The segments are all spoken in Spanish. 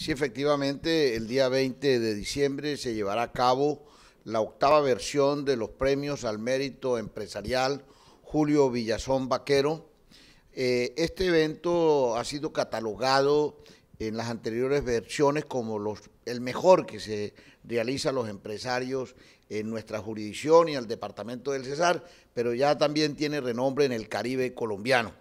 Sí, efectivamente, el día 20 de diciembre se llevará a cabo la octava versión de los premios al mérito empresarial Julio Villazón Vaquero. Eh, este evento ha sido catalogado en las anteriores versiones como el mejor que se realiza a los empresarios en nuestra jurisdicción y al departamento del Cesar, pero ya también tiene renombre en el Caribe colombiano.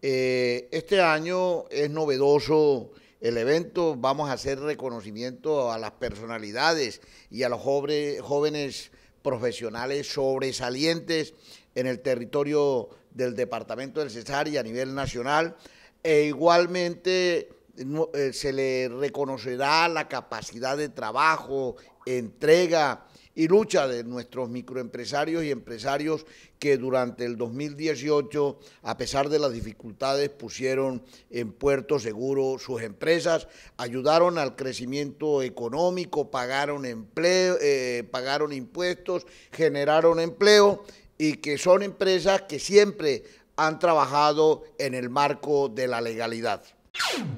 Eh, este año es novedoso el evento, vamos a hacer reconocimiento a las personalidades y a los jóvenes, profesionales sobresalientes en el territorio del departamento del Cesar y a nivel nacional. E igualmente eh, se le reconocerá la capacidad de trabajo, entrega y lucha de nuestros microempresarios y empresarios que durante el 2018, a pesar de las dificultades, pusieron en puerto seguro sus empresas, ayudaron al crecimiento económico, pagaron empleo, eh, pagaron impuestos, generaron empleo y que son empresas que siempre han trabajado en el marco de la legalidad.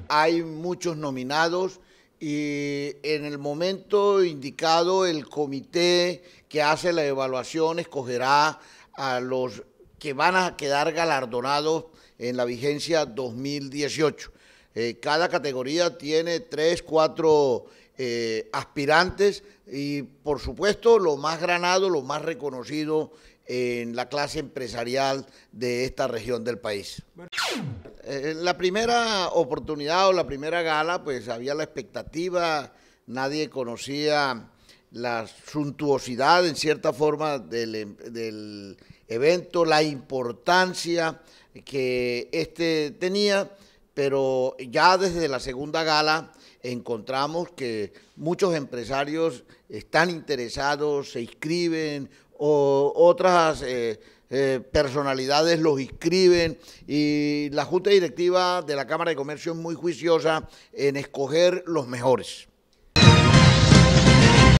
Hay muchos nominados y en el momento indicado el comité que hace la evaluación escogerá a los que van a quedar galardonados en la vigencia 2018. Eh, cada categoría tiene tres, cuatro eh, aspirantes y por supuesto lo más granado, lo más reconocido en la clase empresarial de esta región del país en eh, la primera oportunidad o la primera gala, pues había la expectativa, nadie conocía la suntuosidad, en cierta forma, em, del, evento, la importancia que este tenía, pero ya desde la segunda gala encontramos que muchos empresarios están interesados, se inscriben, o otras eh, eh, personalidades los inscriben y la Junta Directiva de la Cámara de Comercio es muy juiciosa en escoger los mejores.